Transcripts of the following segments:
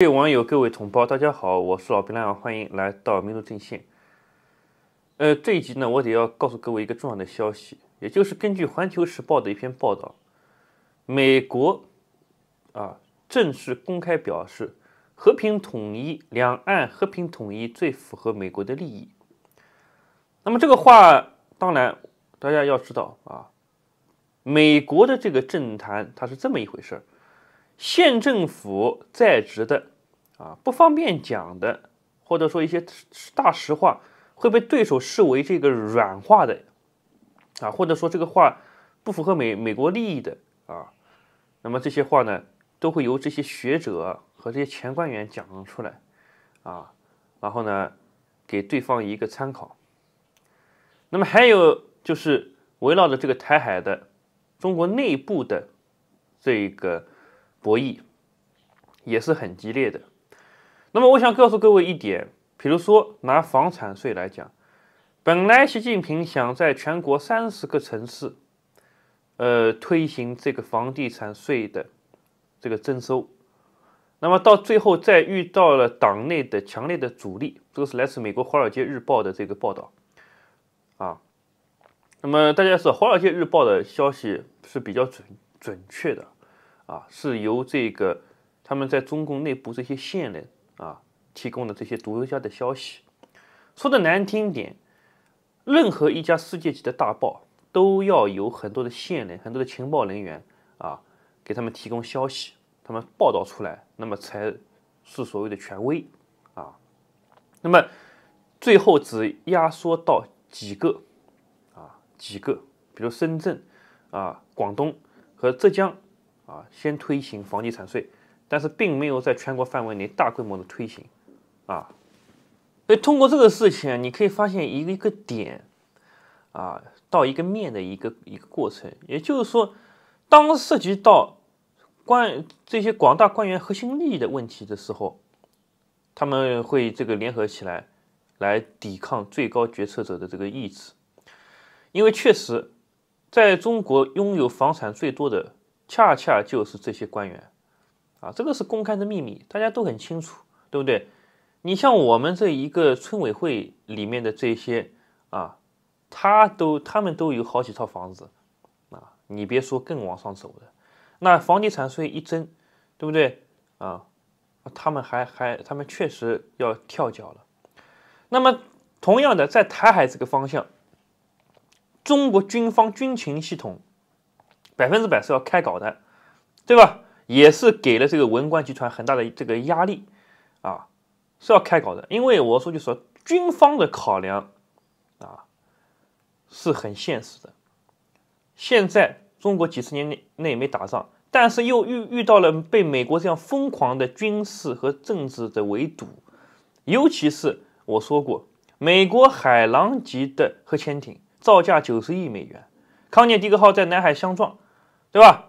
各位网友，各位同胞，大家好，我是老兵亮，欢迎来到民族阵线。呃，这一集呢，我得要告诉各位一个重要的消息，也就是根据《环球时报》的一篇报道，美国啊正式公开表示，和平统一两岸，和平统一最符合美国的利益。那么这个话，当然大家要知道啊，美国的这个政坛，它是这么一回事儿。县政府在职的啊，不方便讲的，或者说一些大实话会被对手视为这个软化的啊，或者说这个话不符合美美国利益的啊，那么这些话呢，都会由这些学者和这些前官员讲出来啊，然后呢给对方一个参考。那么还有就是围绕着这个台海的中国内部的这个。博弈也是很激烈的。那么，我想告诉各位一点，比如说拿房产税来讲，本来习近平想在全国三十个城市，呃，推行这个房地产税的这个征收，那么到最后再遇到了党内的强烈的阻力。这个是来自美国《华尔街日报》的这个报道啊。那么大家说，《华尔街日报》的消息是比较准准确的。啊，是由这个他们在中共内部这些线人啊提供的这些独家的消息。说的难听点，任何一家世界级的大报都要有很多的线人、很多的情报人员啊，给他们提供消息，他们报道出来，那么才是所谓的权威啊。那么最后只压缩到几个啊，几个，比如深圳啊、广东和浙江。啊，先推行房地产税，但是并没有在全国范围内大规模的推行，啊，所以通过这个事情，你可以发现一个一个点，啊，到一个面的一个一个过程。也就是说，当涉及到官这些广大官员核心利益的问题的时候，他们会这个联合起来，来抵抗最高决策者的这个意志，因为确实，在中国拥有房产最多的。恰恰就是这些官员，啊，这个是公开的秘密，大家都很清楚，对不对？你像我们这一个村委会里面的这些啊，他都他们都有好几套房子啊，你别说更往上走的，那房地产税一征，对不对？啊，他们还还他们确实要跳脚了。那么同样的，在台海这个方向，中国军方军情系统。百分之百是要开搞的，对吧？也是给了这个文官集团很大的这个压力啊，是要开搞的。因为我说句实话，军方的考量啊是很现实的。现在中国几十年内内没打仗，但是又遇遇到了被美国这样疯狂的军事和政治的围堵，尤其是我说过，美国海狼级的核潜艇造价九十亿美元，康涅狄格号在南海相撞。对吧？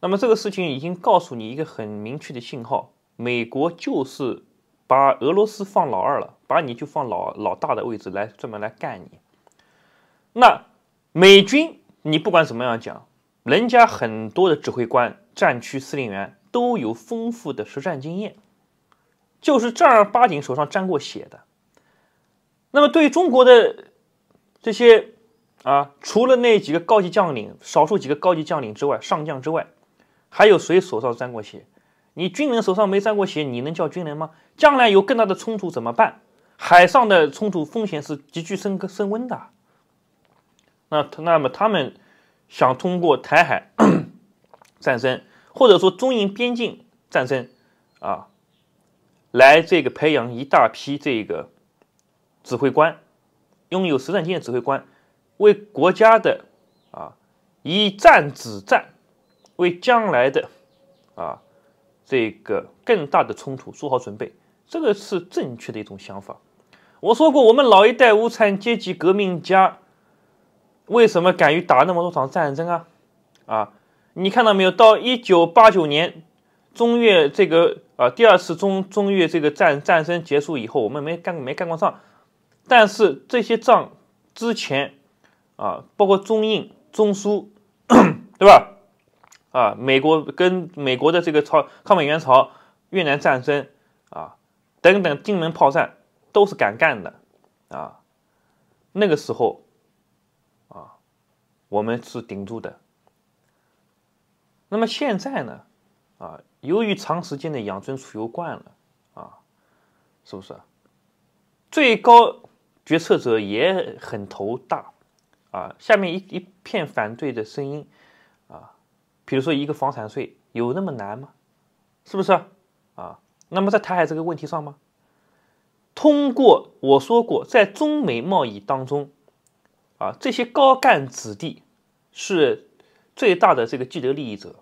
那么这个事情已经告诉你一个很明确的信号，美国就是把俄罗斯放老二了，把你就放老老大的位置来专门来干你。那美军，你不管怎么样讲，人家很多的指挥官、战区司令员都有丰富的实战经验，就是正儿八经手上沾过血的。那么对中国的这些。啊，除了那几个高级将领、少数几个高级将领之外，上将之外，还有谁手上沾过血？你军人手上没沾过血，你能叫军人吗？将来有更大的冲突怎么办？海上的冲突风险是急剧升升温的。那他那么他们想通过台海 战争，或者说中印边境战争，啊，来这个培养一大批这个指挥官，拥有实战经验指挥官。为国家的啊一战止战，为将来的啊这个更大的冲突做好准备，这个是正确的一种想法。我说过，我们老一代无产阶级革命家为什么敢于打那么多场战争啊？啊，你看到没有？到一九八九年中越这个啊第二次中中越这个战战争结束以后，我们没干没干过仗，但是这些仗之前。啊，包括中印、中苏，对吧？啊，美国跟美国的这个朝抗美援朝、越南战争啊，等等，金门炮战都是敢干的啊。那个时候，啊，我们是顶住的。那么现在呢？啊，由于长时间的养尊处优惯了啊，是不是？最高决策者也很头大。啊，下面一一片反对的声音啊，比如说一个房产税有那么难吗？是不是啊？那么在台海这个问题上吗？通过我说过，在中美贸易当中，啊，这些高干子弟是最大的这个既得利益者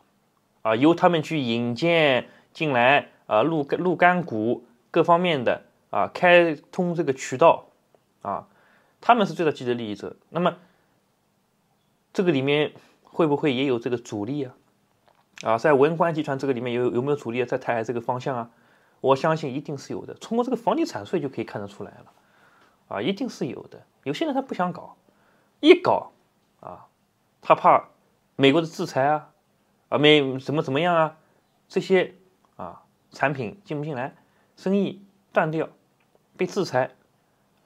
啊，由他们去引荐进来啊，入入干股各方面的啊，开通这个渠道啊，他们是最大既得利益者。那么。这个里面会不会也有这个阻力啊？啊，在文官集团这个里面有有没有阻力啊？在台海这个方向啊？我相信一定是有的，通过这个房地产税就可以看得出来了。啊，一定是有的。有些人他不想搞，一搞啊，他怕美国的制裁啊，啊美怎么怎么样啊？这些啊产品进不进来，生意断掉，被制裁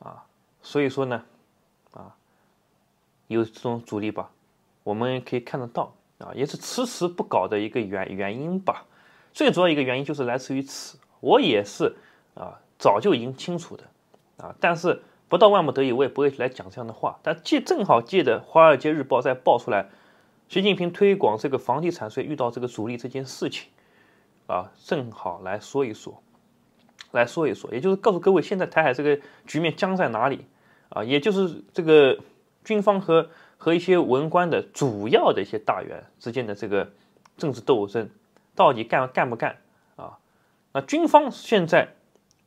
啊。所以说呢。有这种阻力吧，我们可以看得到啊，也是迟迟不搞的一个原原因吧。最主要一个原因就是来自于此。我也是啊，早就已经清楚的啊，但是不到万不得已，我也不会来讲这样的话。但借正好借着《华尔街日报》在爆出来，习近平推广这个房地产税遇到这个阻力这件事情啊，正好来说一说，来说一说，也就是告诉各位现在台海这个局面僵在哪里啊，也就是这个。军方和和一些文官的主要的一些大员之间的这个政治斗争，到底干干不干啊？那军方现在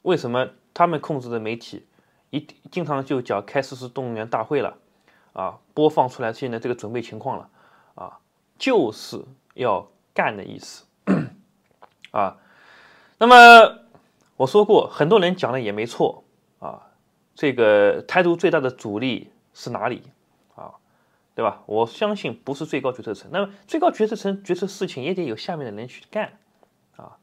为什么他们控制的媒体一经常就讲开四十动员大会了啊？播放出来现在这个准备情况了啊，就是要干的意思啊。那么我说过，很多人讲的也没错啊。这个台独最大的阻力。是哪里啊？对吧？我相信不是最高决策层。那么最高决策层决策事情也得有下面的人去干啊。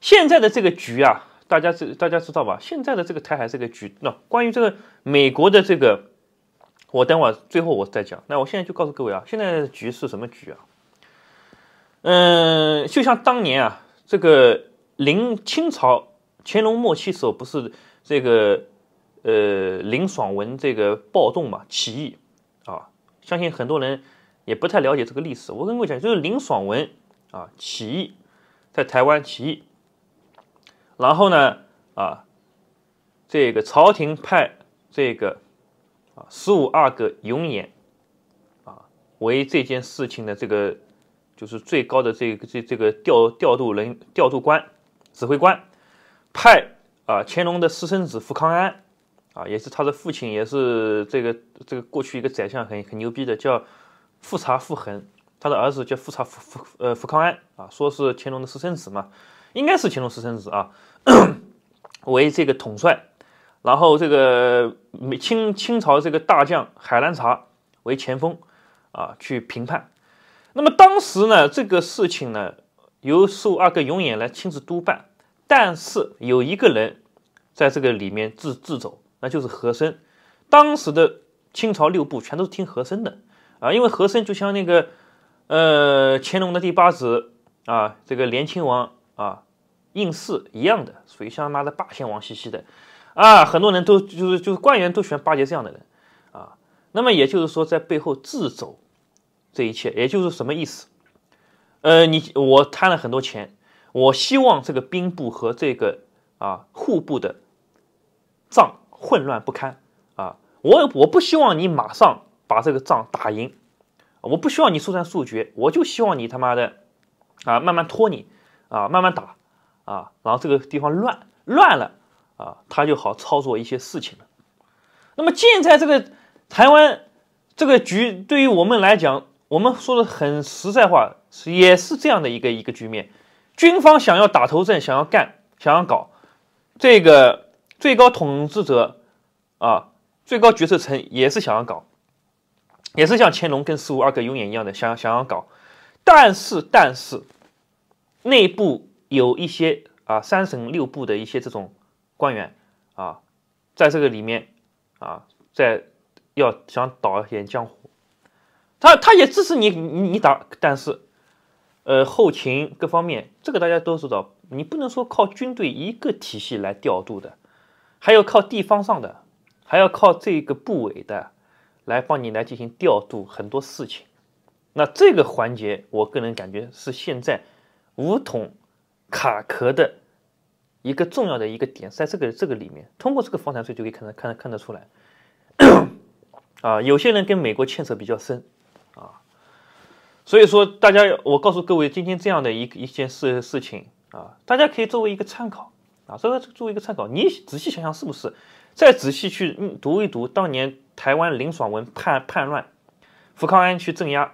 现在的这个局啊，大家知大家知道吧？现在的这个台海这个局，那关于这个美国的这个，我等会儿最后我再讲。那我现在就告诉各位啊，现在的局是什么局啊？嗯，就像当年啊，这个临清朝乾隆末期时候，不是这个。呃，林爽文这个暴动嘛，起义啊，相信很多人也不太了解这个历史。我跟位讲，就是林爽文啊，起义在台湾起义，然后呢啊，这个朝廷派这个啊十五阿哥永琰啊为这件事情的这个就是最高的这个这这个调调度人调度官指挥官，派啊乾隆的私生子福康安。啊，也是他的父亲，也是这个这个过去一个宰相，很很牛逼的，叫富察傅恒。他的儿子叫富察傅傅呃傅康安啊，说是乾隆的私生子嘛，应该是乾隆私生子啊。为这个统帅，然后这个清清朝这个大将海兰察为前锋啊，去评判，那么当时呢，这个事情呢，由十五阿哥永琰来亲自督办，但是有一个人在这个里面自自走。那就是和珅，当时的清朝六部全都是听和珅的啊，因为和珅就像那个呃乾隆的第八子啊，这个连亲王啊，胤祀一样的，属于像他妈的霸贤王兮兮的啊，很多人都就是就是官员都喜欢巴结这样的人啊，那么也就是说在背后自走这一切，也就是什么意思？呃，你我贪了很多钱，我希望这个兵部和这个啊户部的账。混乱不堪啊！我我不希望你马上把这个仗打赢，我不希望你速战速决，我就希望你他妈的啊，慢慢拖你啊，慢慢打啊，然后这个地方乱乱了啊，他就好操作一些事情了。那么现在这个台湾这个局对于我们来讲，我们说的很实在话，是也是这样的一个一个局面，军方想要打头阵，想要干，想要搞这个。最高统治者，啊，最高决策层也是想要搞，也是像乾隆跟十五阿哥永远一样的想想要搞，但是但是，内部有一些啊，三省六部的一些这种官员啊，在这个里面啊，在要想导演江湖，他他也支持你你你打，但是，呃，后勤各方面这个大家都知道，你不能说靠军队一个体系来调度的。还要靠地方上的，还要靠这个部委的，来帮你来进行调度很多事情。那这个环节，我个人感觉是现在五桶卡壳的一个重要的一个点，在这个这个里面，通过这个房产税就可以看得看得看得出来。啊，有些人跟美国牵扯比较深啊，所以说大家，我告诉各位，今天这样的一一件事事情啊，大家可以作为一个参考。啊，所以说作为一个参考，你仔细想想是不是？再仔细去读一读当年台湾林爽文叛叛乱，福康安去镇压，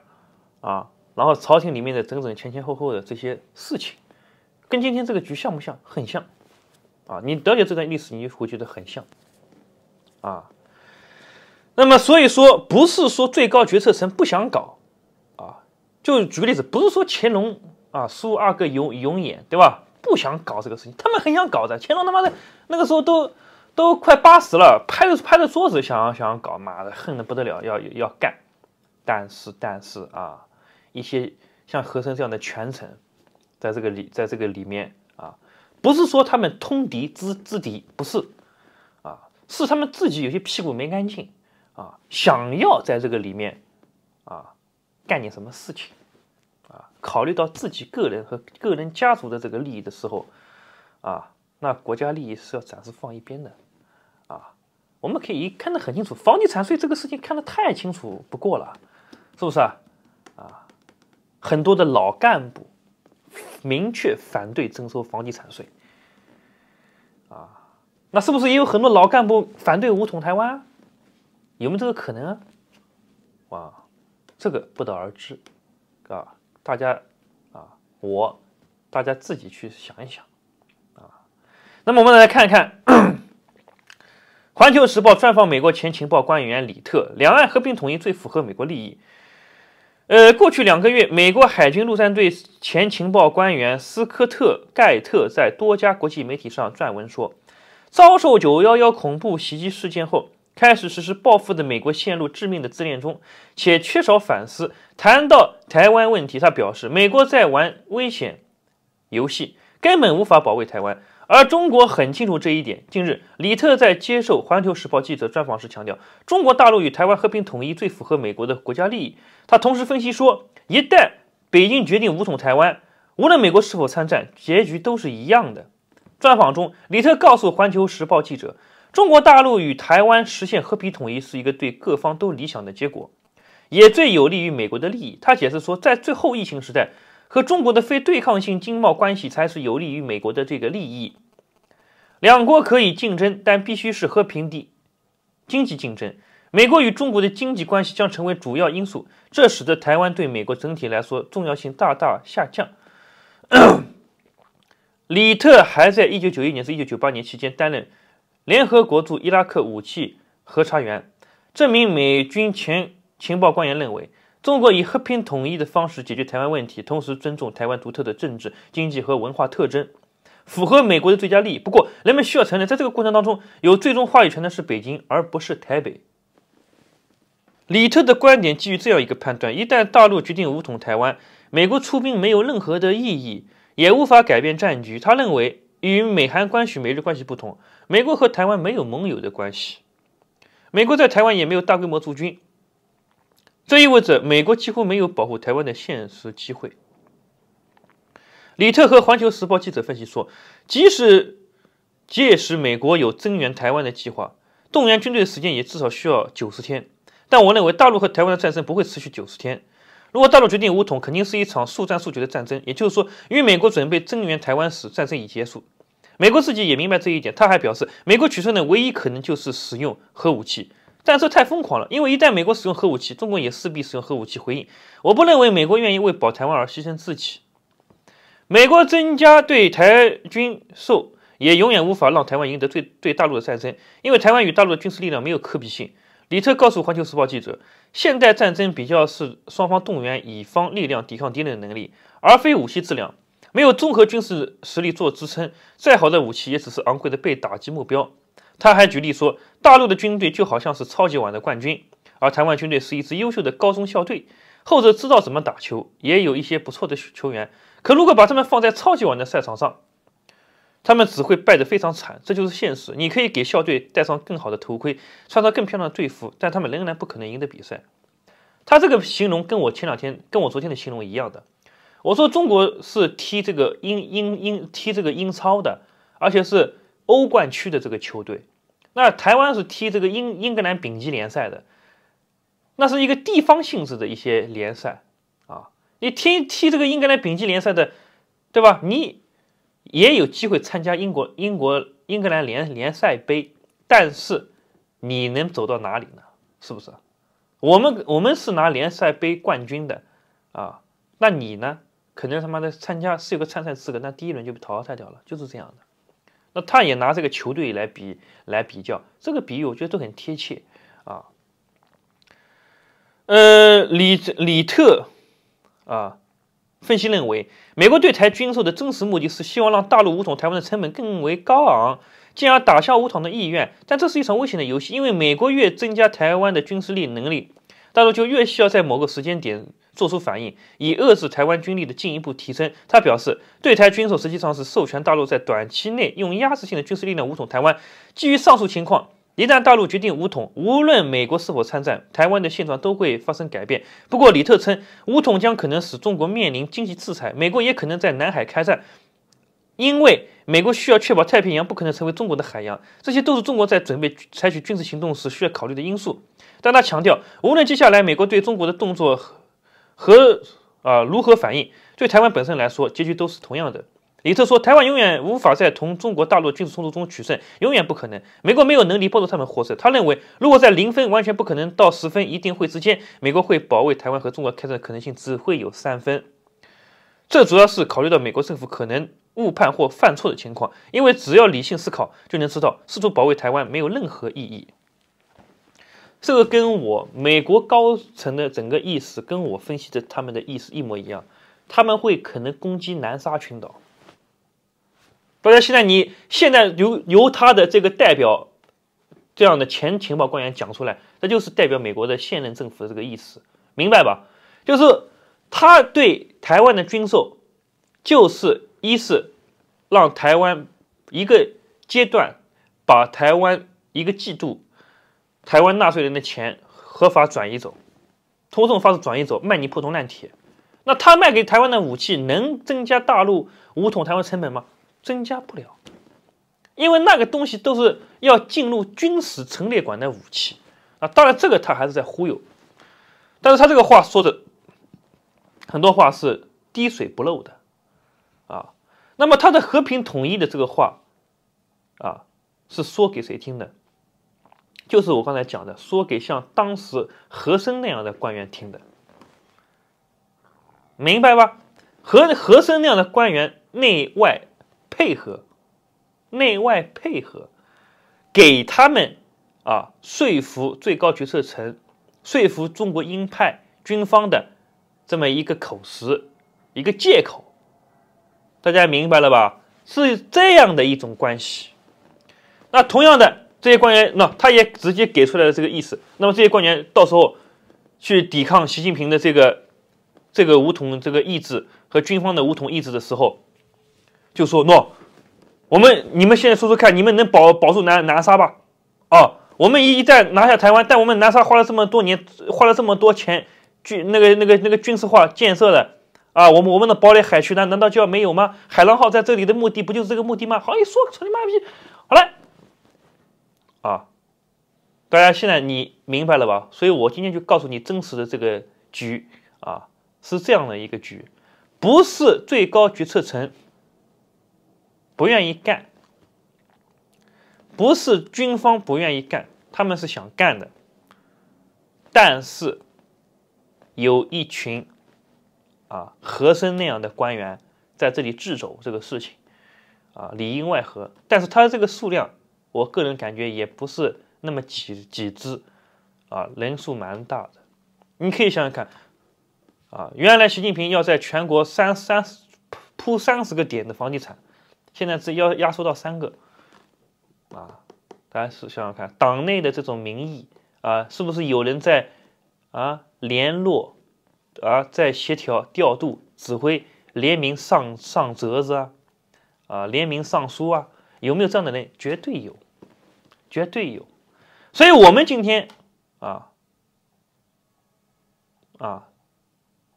啊，然后朝廷里面的整整前前后后的这些事情，跟今天这个局像不像？很像，啊，你了解这段历史，你会觉得很像，啊。那么所以说，不是说最高决策层不想搞，啊，就举个例子，不是说乾隆啊，苏阿哥永永琰，对吧？不想搞这个事情，他们很想搞的。乾隆他妈的，那个时候都都快八十了，拍着拍着桌子，想想搞，妈的，恨的不得了，要要干。但是但是啊，一些像和珅这样的权臣，在这个里，在这个里面啊，不是说他们通敌之之敌，不是啊，是他们自己有些屁股没干净啊，想要在这个里面啊干点什么事情。考虑到自己个人和个人家族的这个利益的时候，啊，那国家利益是要暂时放一边的，啊，我们可以看得很清楚，房地产税这个事情看得太清楚不过了，是不是啊？啊，很多的老干部明确反对征收房地产税，啊，那是不是也有很多老干部反对武统台湾？有没有这个可能啊？哇，这个不得而知，啊。大家啊，我大家自己去想一想啊。那么我们来看一看，《环球时报》专访美国前情报官员李特，两岸和平统一最符合美国利益。呃，过去两个月，美国海军陆战队前情报官员斯科特·盖特在多家国际媒体上撰文说，遭受九幺幺恐怖袭击事件后。开始实施报复的美国陷入致命的自恋中，且缺少反思。谈到台湾问题，他表示，美国在玩危险游戏，根本无法保卫台湾，而中国很清楚这一点。近日，李特在接受《环球时报》记者专访时强调，中国大陆与台湾和平统一最符合美国的国家利益。他同时分析说，一旦北京决定武统台湾，无论美国是否参战，结局都是一样的。专访中，李特告诉《环球时报》记者。中国大陆与台湾实现和平统一是一个对各方都理想的结果，也最有利于美国的利益。他解释说，在最后疫情时代，和中国的非对抗性经贸关系才是有利于美国的这个利益。两国可以竞争，但必须是和平的经济竞争。美国与中国的经济关系将成为主要因素，这使得台湾对美国整体来说重要性大大下降。李特还在1991年至1998年期间担任。联合国驻伊拉克武器核查员，这名美军前情报官员认为，中国以和平统一的方式解决台湾问题，同时尊重台湾独特的政治、经济和文化特征，符合美国的最佳利益。不过，人们需要承认，在这个过程当中，有最终话语权的是北京，而不是台北。里特的观点基于这样一个判断：一旦大陆决定武统台湾，美国出兵没有任何的意义，也无法改变战局。他认为。与美韩关系、美日关系不同，美国和台湾没有盟友的关系，美国在台湾也没有大规模驻军，这意味着美国几乎没有保护台湾的现实机会。李特和《环球时报》记者分析说，即使届时美国有增援台湾的计划，动员军队的时间也至少需要九十天。但我认为，大陆和台湾的战争不会持续九十天。如果大陆决定武统，肯定是一场速战速决的战争。也就是说，因为美国准备增援台湾时，战争已结束。美国自己也明白这一点，他还表示，美国取胜的唯一可能就是使用核武器，但这太疯狂了，因为一旦美国使用核武器，中国也势必使用核武器回应。我不认为美国愿意为保台湾而牺牲自己。美国增加对台军售，也永远无法让台湾赢得最对大陆的战争，因为台湾与大陆的军事力量没有可比性。李特告诉《环球时报》记者，现代战争比较是双方动员乙方力量抵抗敌人的能力，而非武器质量。没有综合军事实力做支撑，再好的武器也只是昂贵的被打击目标。他还举例说，大陆的军队就好像是超级碗的冠军，而台湾军队是一支优秀的高中校队，后者知道怎么打球，也有一些不错的球员。可如果把他们放在超级碗的赛场上，他们只会败得非常惨，这就是现实。你可以给校队戴上更好的头盔，穿上更漂亮的队服，但他们仍然不可能赢得比赛。他这个形容跟我前两天、跟我昨天的形容一样的。我说中国是踢这个英英英踢这个英超的，而且是欧冠区的这个球队。那台湾是踢这个英英格兰丙级联赛的，那是一个地方性质的一些联赛啊。你踢踢这个英格兰丙级联赛的，对吧？你也有机会参加英国英国英格兰联联赛杯，但是你能走到哪里呢？是不是？我们我们是拿联赛杯冠军的啊，那你呢？可能他妈的参加是有个参赛资格，那第一轮就被淘汰掉了，就是这样的。那他也拿这个球队来比来比较，这个比喻我觉得都很贴切啊。呃，李李特啊，分析认为，美国对台军售的真实目的是希望让大陆武统台湾的成本更为高昂，进而打消武统的意愿。但这是一场危险的游戏，因为美国越增加台湾的军事力能力，大陆就越需要在某个时间点。作出反应，以遏制台湾军力的进一步提升。他表示，对台军售实际上是授权大陆在短期内用压制性的军事力量武统台湾。基于上述情况，一旦大陆决定武统，无论美国是否参战，台湾的现状都会发生改变。不过，李特称，武统将可能使中国面临经济制裁，美国也可能在南海开战，因为美国需要确保太平洋不可能成为中国的海洋。这些都是中国在准备采取军事行动时需要考虑的因素。但他强调，无论接下来美国对中国的动作，和啊，如何反应？对台湾本身来说，结局都是同样的。李特说，台湾永远无法在同中国大陆军事冲突中取胜，永远不可能。美国没有能力帮助他们获胜。他认为，如果在零分完全不可能，到十分一定会之间，美国会保卫台湾和中国开战的可能性只会有三分。这主要是考虑到美国政府可能误判或犯错的情况，因为只要理性思考就能知道，试图保卫台湾没有任何意义。这个跟我美国高层的整个意思跟我分析的他们的意思一模一样，他们会可能攻击南沙群岛。大家现在你现在由由他的这个代表这样的前情报官员讲出来，那就是代表美国的现任政府的这个意思，明白吧？就是他对台湾的军售，就是一是让台湾一个阶段把台湾一个季度。台湾纳税人的钱合法转移走，这种方式转移走，卖你破铜烂铁，那他卖给台湾的武器能增加大陆武统台湾成本吗？增加不了，因为那个东西都是要进入军事陈列馆的武器啊。当然，这个他还是在忽悠，但是他这个话说的很多话是滴水不漏的啊。那么他的和平统一的这个话啊，是说给谁听的？就是我刚才讲的，说给像当时和珅那样的官员听的，明白吧？和和珅那样的官员内外配合，内外配合，给他们啊说服最高决策层，说服中国鹰派军方的这么一个口实，一个借口，大家明白了吧？是这样的一种关系。那同样的。这些官员，那他也直接给出来了这个意思。那么这些官员到时候去抵抗习近平的这个这个武统这个意志和军方的武统意志的时候，就说：“喏，我们你们现在说说看，你们能保保住南南沙吧？啊，我们一一再拿下台湾，但我们南沙花了这么多年，花了这么多钱军那个那个那个军事化建设的啊，我们我们的堡垒海区难难道就要没有吗？海狼号在这里的目的不就是这个目的吗？好，一说操你妈逼，好了。”大家现在你明白了吧？所以，我今天就告诉你真实的这个局啊，是这样的一个局，不是最高决策层不愿意干，不是军方不愿意干，他们是想干的，但是有一群啊和珅那样的官员在这里掣肘这个事情啊，里应外合，但是他的这个数量，我个人感觉也不是。那么几几只，啊，人数蛮大的，你可以想想看，啊，原来习近平要在全国三三铺铺三十个点的房地产，现在只要压缩到三个，啊，大家是想想看，党内的这种民意啊，是不是有人在啊联络啊在协调调度指挥联名上上折子啊啊联名上书啊，有没有这样的人？绝对有，绝对有。所以，我们今天，啊，啊，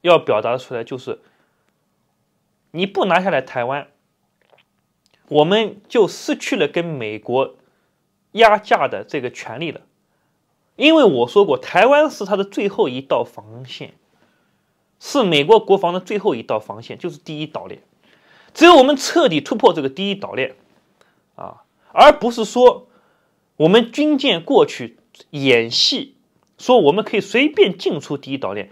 要表达出来就是，你不拿下来台湾，我们就失去了跟美国压价的这个权利了。因为我说过，台湾是它的最后一道防线，是美国国防的最后一道防线，就是第一岛链。只有我们彻底突破这个第一岛链，啊，而不是说。我们军舰过去演戏，说我们可以随便进出第一岛链。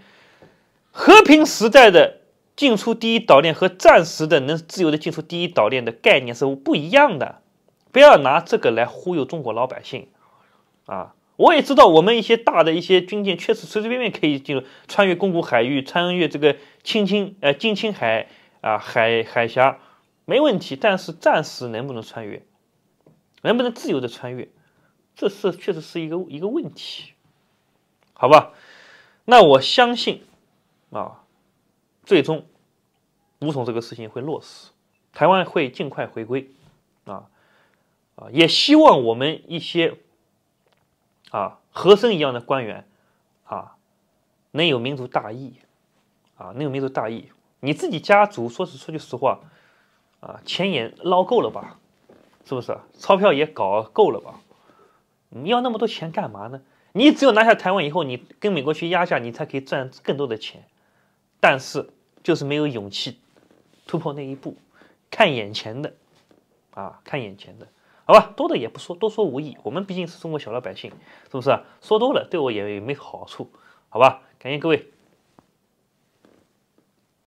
和平时代的进出第一岛链和暂时的能自由的进出第一岛链的概念是不一样的。不要拿这个来忽悠中国老百姓啊！我也知道，我们一些大的一些军舰确实随随便便可以进入、穿越公古海域、穿越这个青青呃金青海啊海海峡没问题。但是暂时能不能穿越，能不能自由的穿越？这是确实是一个一个问题，好吧？那我相信，啊，最终，吴总这个事情会落实，台湾会尽快回归，啊，啊，也希望我们一些，啊，和珅一样的官员，啊，能有民族大义，啊，能有民族大义。你自己家族，说是说句实话，啊，钱也捞够了吧？是不是？钞票也搞够了吧？你要那么多钱干嘛呢？你只有拿下台湾以后，你跟美国去压价，你才可以赚更多的钱。但是就是没有勇气突破那一步，看眼前的啊，看眼前的，好吧，多的也不说，多说无益。我们毕竟是中国小老百姓，是不是？说多了对我也没好处，好吧？感谢各位。